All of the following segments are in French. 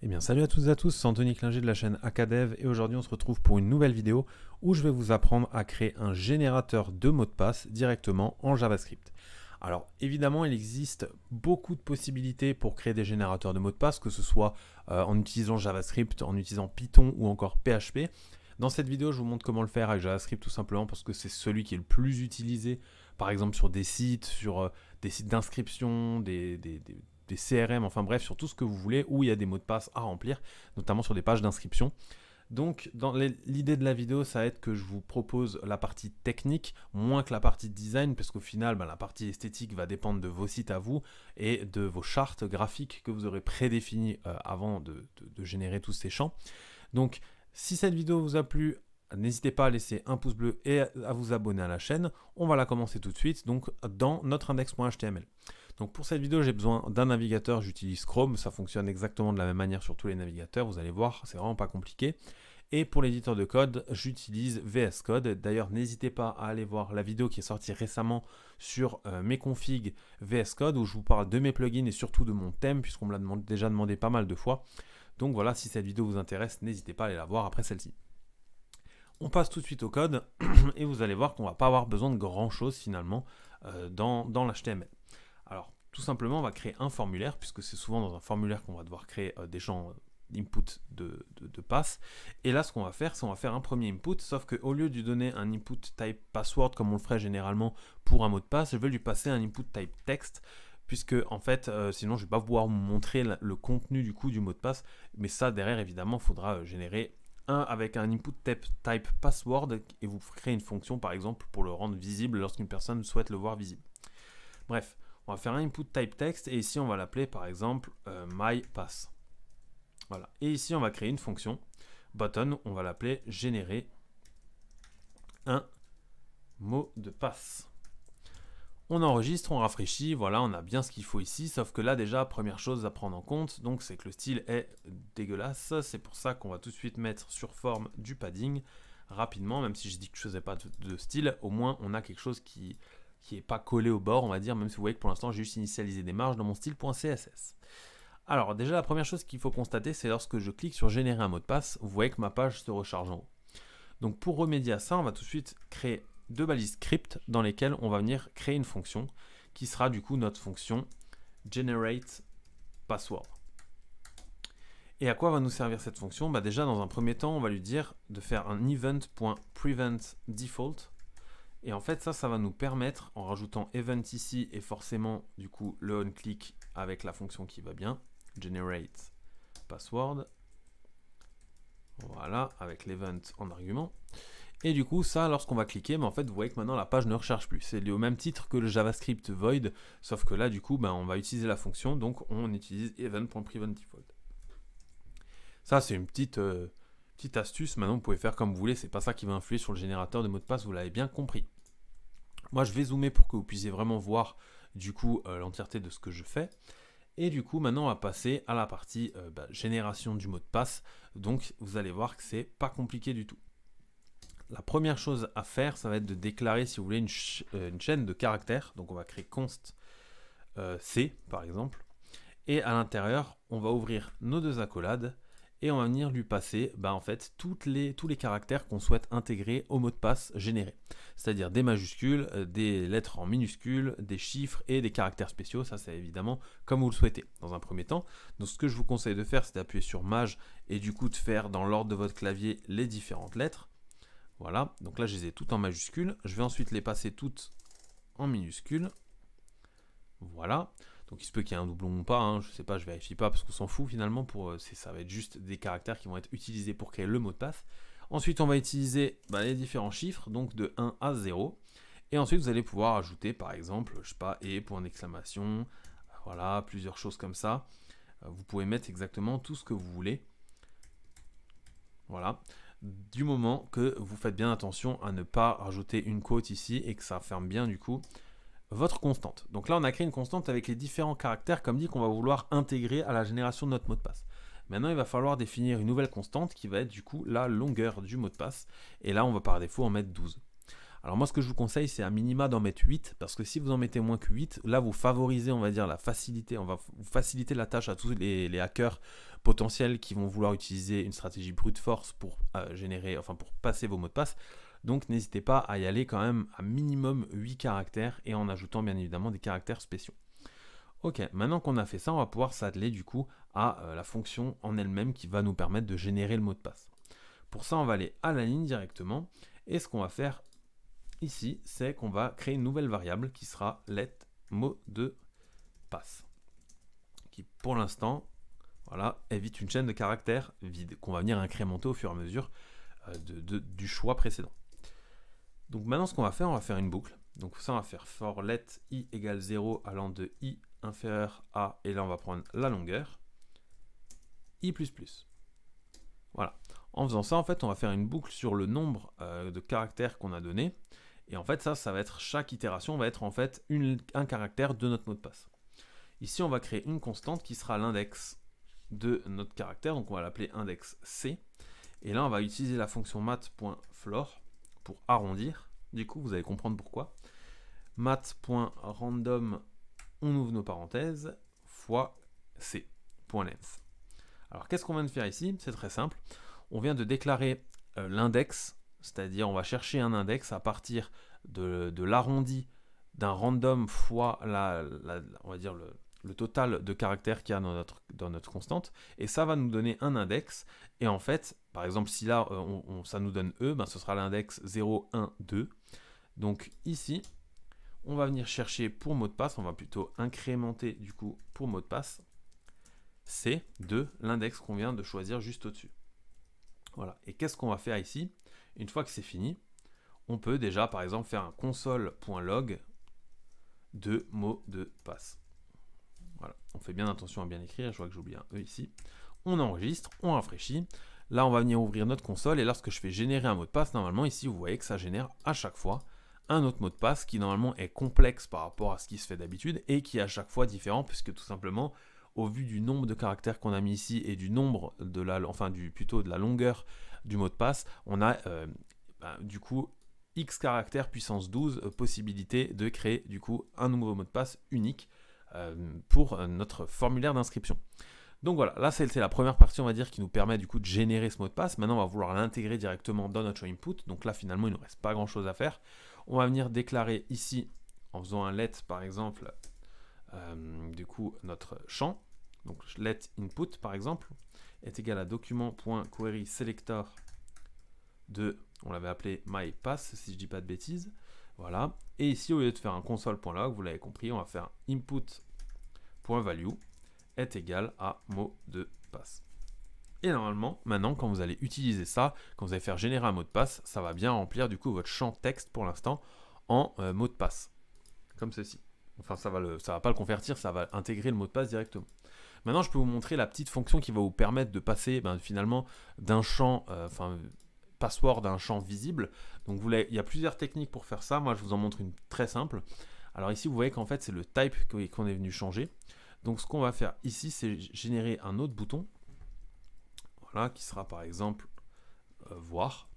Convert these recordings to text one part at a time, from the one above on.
Eh bien salut à toutes et à tous, c'est Anthony Klinger de la chaîne Acadev et aujourd'hui on se retrouve pour une nouvelle vidéo où je vais vous apprendre à créer un générateur de mots de passe directement en JavaScript. Alors évidemment il existe beaucoup de possibilités pour créer des générateurs de mots de passe, que ce soit euh, en utilisant JavaScript, en utilisant Python ou encore PHP. Dans cette vidéo je vous montre comment le faire avec JavaScript tout simplement parce que c'est celui qui est le plus utilisé par exemple sur des sites, sur euh, des sites d'inscription, des des CRM, enfin bref, sur tout ce que vous voulez, où il y a des mots de passe à remplir, notamment sur des pages d'inscription. Donc, dans l'idée de la vidéo, ça va être que je vous propose la partie technique, moins que la partie design, parce qu'au final, ben, la partie esthétique va dépendre de vos sites à vous et de vos chartes graphiques que vous aurez prédéfinies euh, avant de, de générer tous ces champs. Donc, si cette vidéo vous a plu, n'hésitez pas à laisser un pouce bleu et à vous abonner à la chaîne. On va la commencer tout de suite, donc dans notre index.html. Donc pour cette vidéo, j'ai besoin d'un navigateur, j'utilise Chrome, ça fonctionne exactement de la même manière sur tous les navigateurs, vous allez voir, c'est vraiment pas compliqué. Et pour l'éditeur de code, j'utilise VS Code. D'ailleurs, n'hésitez pas à aller voir la vidéo qui est sortie récemment sur euh, mes configs VS Code où je vous parle de mes plugins et surtout de mon thème puisqu'on me l'a déjà demandé pas mal de fois. Donc voilà, si cette vidéo vous intéresse, n'hésitez pas à aller la voir après celle-ci. On passe tout de suite au code et vous allez voir qu'on va pas avoir besoin de grand chose finalement euh, dans, dans l'HTML. Alors, tout simplement, on va créer un formulaire, puisque c'est souvent dans un formulaire qu'on va devoir créer euh, des champs d'input euh, de, de, pass. Et là, ce qu'on va faire, c'est on va faire un premier input, sauf qu'au lieu de lui donner un input type password, comme on le ferait généralement pour un mot de passe, je vais lui passer un input type texte, puisque en fait, euh, sinon, je ne vais pas pouvoir vous montrer le contenu du coup du mot de passe. Mais ça, derrière, évidemment, il faudra générer un avec un input type, type password, et vous créez une fonction, par exemple, pour le rendre visible lorsqu'une personne souhaite le voir visible. Bref, on va faire un input type text et ici on va l'appeler par exemple euh, myPass. Voilà. Et ici on va créer une fonction button, on va l'appeler générer un mot de passe. On enregistre, on rafraîchit, voilà, on a bien ce qu'il faut ici, sauf que là déjà, première chose à prendre en compte, donc c'est que le style est dégueulasse, c'est pour ça qu'on va tout de suite mettre sur forme du padding rapidement, même si je dis que je faisais pas de style, au moins on a quelque chose qui qui n'est pas collé au bord, on va dire, même si vous voyez que pour l'instant j'ai juste initialisé des marges dans mon style.css. Alors déjà la première chose qu'il faut constater, c'est lorsque je clique sur générer un mot de passe, vous voyez que ma page se recharge en haut. Donc pour remédier à ça, on va tout de suite créer deux balises script dans lesquelles on va venir créer une fonction qui sera du coup notre fonction GeneratePassword ». Et à quoi va nous servir cette fonction bah Déjà, dans un premier temps, on va lui dire de faire un event.preventDefault » Et en fait, ça, ça va nous permettre, en rajoutant event ici et forcément, du coup, le onClick avec la fonction qui va bien, generate password. Voilà, avec l'event en argument. Et du coup, ça, lorsqu'on va cliquer, mais en fait, vous voyez que maintenant, la page ne recharge plus. C'est au même titre que le JavaScript void, sauf que là, du coup, ben, on va utiliser la fonction, donc on utilise event.preventDefault. Ça, c'est une petite... Euh, Petite astuce, maintenant vous pouvez faire comme vous voulez, c'est pas ça qui va influer sur le générateur de mots de passe, vous l'avez bien compris. Moi je vais zoomer pour que vous puissiez vraiment voir du coup euh, l'entièreté de ce que je fais. Et du coup maintenant on va passer à la partie euh, bah, génération du mot de passe. Donc vous allez voir que c'est pas compliqué du tout. La première chose à faire, ça va être de déclarer si vous voulez une, euh, une chaîne de caractères. Donc on va créer const C par exemple. Et à l'intérieur, on va ouvrir nos deux accolades et on va venir lui passer bah, en fait les, tous les caractères qu'on souhaite intégrer au mot de passe généré. C'est-à-dire des majuscules, euh, des lettres en minuscules, des chiffres et des caractères spéciaux, ça c'est évidemment comme vous le souhaitez dans un premier temps. Donc ce que je vous conseille de faire c'est d'appuyer sur Maj et du coup de faire dans l'ordre de votre clavier les différentes lettres. Voilà, donc là je les ai toutes en majuscules. Je vais ensuite les passer toutes en minuscules. Voilà. Donc il se peut qu'il y ait un doublon ou pas, hein, je ne sais pas, je vérifie pas parce qu'on s'en fout finalement, pour, euh, ça va être juste des caractères qui vont être utilisés pour créer le mot de passe. Ensuite on va utiliser bah, les différents chiffres, donc de 1 à 0. Et ensuite vous allez pouvoir ajouter par exemple, je sais pas, et point d'exclamation, voilà, plusieurs choses comme ça. Euh, vous pouvez mettre exactement tout ce que vous voulez. Voilà du moment que vous faites bien attention à ne pas rajouter une côte ici et que ça ferme bien du coup votre constante. Donc là, on a créé une constante avec les différents caractères, comme dit, qu'on va vouloir intégrer à la génération de notre mot de passe. Maintenant, il va falloir définir une nouvelle constante qui va être du coup la longueur du mot de passe. Et là, on va par défaut en mettre 12. Alors moi, ce que je vous conseille, c'est à minima d'en mettre 8, parce que si vous en mettez moins que 8, là, vous favorisez, on va dire, la facilité, on va vous faciliter la tâche à tous les, hackers potentiels qui vont vouloir utiliser une stratégie brute force pour euh, générer, enfin, pour passer vos mots de passe. Donc n'hésitez pas à y aller quand même à minimum 8 caractères et en ajoutant bien évidemment des caractères spéciaux. Ok, maintenant qu'on a fait ça, on va pouvoir s'atteler du coup à euh, la fonction en elle-même qui va nous permettre de générer le mot de passe. Pour ça, on va aller à la ligne directement et ce qu'on va faire ici, c'est qu'on va créer une nouvelle variable qui sera let mot de passe qui pour l'instant voilà, évite une chaîne de caractères vide qu'on va venir incrémenter au fur et à mesure euh, du choix précédent. Donc maintenant, ce qu'on va faire, on va faire une boucle. Donc ça, on va faire for let i égale 0 allant de i inférieur à, et là, on va prendre la longueur, i++. Voilà. En faisant ça, en fait, on va faire une boucle sur le nombre euh, de caractères qu'on a donné. Et en fait, ça, ça va être chaque itération va être en fait un caractère de notre mot de passe. Ici, on va créer une constante qui sera l'index de notre caractère, donc on va l'appeler index C. Et là, on va utiliser la fonction math.floor arrondir. Du coup, vous allez comprendre pourquoi. Math.random, on ouvre nos parenthèses, fois c.length. Alors, qu'est-ce qu'on vient de faire ici C'est très simple. On vient de déclarer euh, l'index, c'est-à-dire on va chercher un index à partir de, l'arrondi d'un random fois la, la, on va dire le, le total de caractères qu'il y a dans notre, dans notre constante, et ça va nous donner un index, et en fait, par exemple, si là, euh, ça nous donne E, ben, ce sera l'index 0, 1, 2. Donc ici, on va venir chercher pour mot de passe, on va plutôt incrémenter du coup pour mot de passe, c'est de l'index qu'on vient de choisir juste au-dessus. Voilà, et qu'est-ce qu'on va faire ici Une fois que c'est fini, on peut déjà par exemple faire un console.log de mot de passe on fait bien attention à bien écrire, je vois que j'oublie un E ici. On enregistre, on rafraîchit. Là, on va venir ouvrir notre console et lorsque je fais générer un mot de passe, normalement ici, vous voyez que ça génère à chaque fois un autre mot de passe qui normalement est complexe par rapport à ce qui se fait d'habitude et qui est à chaque fois différent puisque tout simplement, au vu du nombre de caractères qu'on a mis ici et du nombre de la, enfin du plutôt de la longueur du mot de passe, on a euh, ben, du coup x caractères puissance 12 euh, possibilité de créer du coup un nouveau mot de passe unique euh, pour euh, notre formulaire d'inscription. Donc voilà, là c'est la première partie on va dire qui nous permet du coup de générer ce mot de passe. Maintenant on va vouloir l'intégrer directement dans notre input. Donc là finalement il ne nous reste pas grand chose à faire. On va venir déclarer ici en faisant un let par exemple euh, du coup notre champ. Donc let input par exemple est égal à document.querySelector de, on l'avait appelé myPass si je ne dis pas de bêtises. Voilà. Et ici, au lieu de faire un console.log, vous l'avez compris, on va faire input.value est égal à mot de passe. Et normalement, maintenant, quand vous allez utiliser ça, quand vous allez faire générer un mot de passe, ça va bien remplir du coup votre champ texte pour l'instant en euh, mot de passe. Comme ceci. Enfin, ça va, le, ça va pas le convertir, ça va intégrer le mot de passe directement. Maintenant, je peux vous montrer la petite fonction qui va vous permettre de passer ben, finalement d'un champ, euh, enfin, password d'un un champ visible. Donc vous il y a plusieurs techniques pour faire ça. Moi, je vous en montre une très simple. Alors ici, vous voyez qu'en fait, c'est le type qu'on est venu changer. Donc ce qu'on va faire ici, c'est générer un autre bouton. Voilà, qui sera par exemple euh, voir,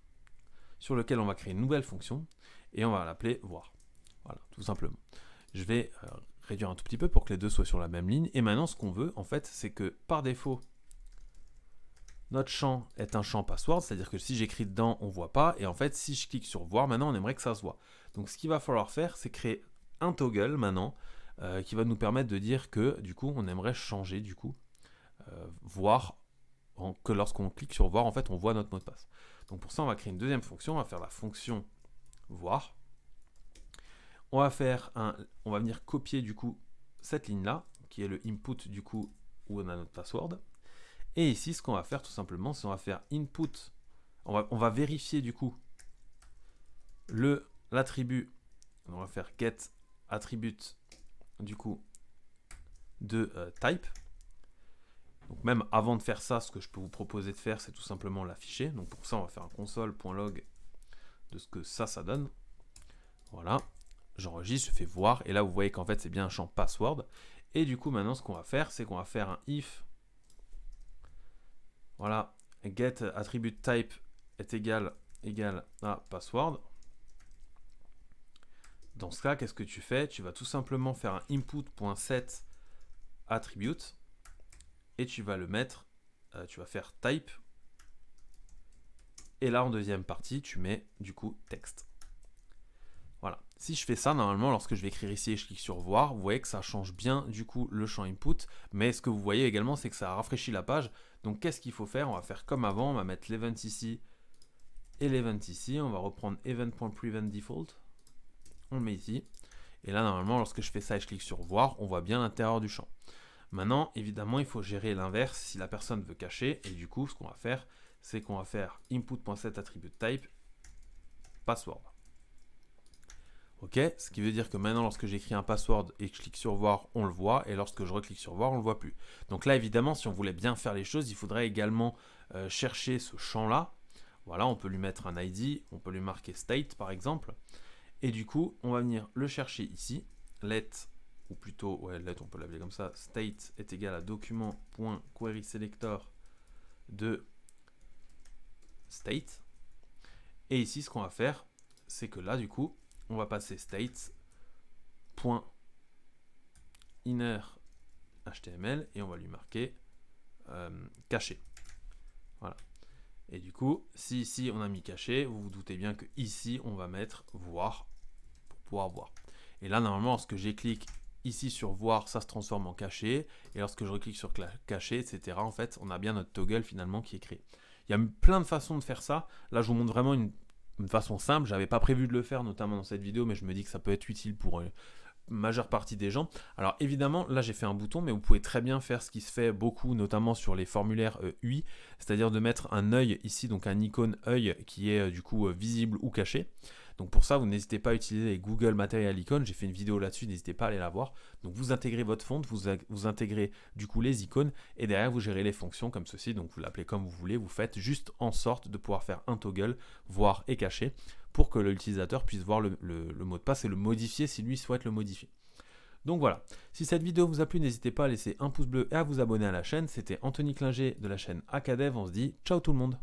sur lequel on va créer une nouvelle fonction et on va l'appeler voir. Voilà, tout simplement. Je vais euh, réduire un tout petit peu pour que les deux soient sur la même ligne. Et maintenant, ce qu'on veut, en fait, c'est que par défaut, notre champ est un champ password, c'est-à-dire que si j'écris dedans, on ne voit pas. Et en fait, si je clique sur voir, maintenant, on aimerait que ça se voit. Donc, ce qu'il va falloir faire, c'est créer un toggle maintenant euh, qui va nous permettre de dire que, du coup, on aimerait changer, du coup, euh, voir que lorsqu'on clique sur voir, en fait, on voit notre mot de passe. Donc, pour ça, on va créer une deuxième fonction. On va faire la fonction voir. On va faire un, on va venir copier, du coup, cette ligne-là, qui est le input, du coup, où on a notre password. Et ici, ce qu'on va faire tout simplement, c'est on va faire input. On va, vérifier du coup le l'attribut. On va faire get attribute du coup de euh, type. Donc même avant de faire ça, ce que je peux vous proposer de faire, c'est tout simplement l'afficher. Donc pour ça, on va faire un console.log de ce que ça, ça donne. Voilà, j'enregistre, je fais voir. Et là, vous voyez qu'en fait, c'est bien un champ password. Et du coup, maintenant, ce qu'on va faire, c'est qu'on va faire un if voilà, get attribute type est égal égal à password. Dans ce cas, qu'est-ce que tu fais Tu vas tout simplement faire un input.set attribute et tu vas le mettre, euh, tu vas faire type. Et là, en deuxième partie, tu mets du coup texte. Voilà. Si je fais ça, normalement, lorsque je vais écrire ici et je clique sur voir, vous voyez que ça change bien du coup le champ input. Mais ce que vous voyez également, c'est que ça rafraîchit la page donc qu'est-ce qu'il faut faire On va faire comme avant, on va mettre l'event ici et l'event ici. On va reprendre event.preventDefault, On le met ici. Et là, normalement, lorsque je fais ça et je clique sur voir, on voit bien l'intérieur du champ. Maintenant, évidemment, il faut gérer l'inverse si la personne veut cacher. Et du coup, ce qu'on va faire, c'est qu'on va faire attribute type password. Ok Ce qui veut dire que maintenant, lorsque j'écris un password et que je clique sur voir, on le voit. Et lorsque je reclique sur voir, on ne le voit plus. Donc là, évidemment, si on voulait bien faire les choses, il faudrait également euh, chercher ce champ-là. Voilà, on peut lui mettre un ID, on peut lui marquer state par exemple. Et du coup, on va venir le chercher ici. Let, ou plutôt, ouais, let, on peut l'appeler comme ça. State est égal à document.querySelector de state. Et ici, ce qu'on va faire, c'est que là, du coup, on va passer states inner HTML et on va lui marquer euh, caché. Voilà. Et du coup, si ici on a mis caché, vous vous doutez bien que ici on va mettre voir pour pouvoir voir. Et là, normalement, lorsque j'éclique ici sur voir, ça se transforme en caché. Et lorsque je reclique sur caché, etc., en fait, on a bien notre toggle finalement qui est créé. Il y a plein de façons de faire ça. Là, je vous montre vraiment une façon simple. J'avais pas prévu de le faire, notamment dans cette vidéo, mais je me dis que ça peut être utile pour euh, majeure partie des gens. Alors évidemment, là j'ai fait un bouton, mais vous pouvez très bien faire ce qui se fait beaucoup, notamment sur les formulaires euh, UI, c'est-à-dire de mettre un œil ici, donc un icône œil qui est euh, du coup visible ou caché. Donc pour ça, vous n'hésitez pas à utiliser les Google Material Icon. J'ai fait une vidéo là-dessus, n'hésitez pas à aller la voir. Donc vous intégrez votre fonte, vous, intégrez du coup les icônes et derrière vous gérez les fonctions comme ceci. Donc vous l'appelez comme vous voulez, vous faites juste en sorte de pouvoir faire un toggle, voir et cacher pour que l'utilisateur puisse voir le, mot de passe et le modifier si lui souhaite le modifier. Donc voilà, si cette vidéo vous a plu, n'hésitez pas à laisser un pouce bleu et à vous abonner à la chaîne. C'était Anthony Clinger de la chaîne Acadev. On se dit ciao tout le monde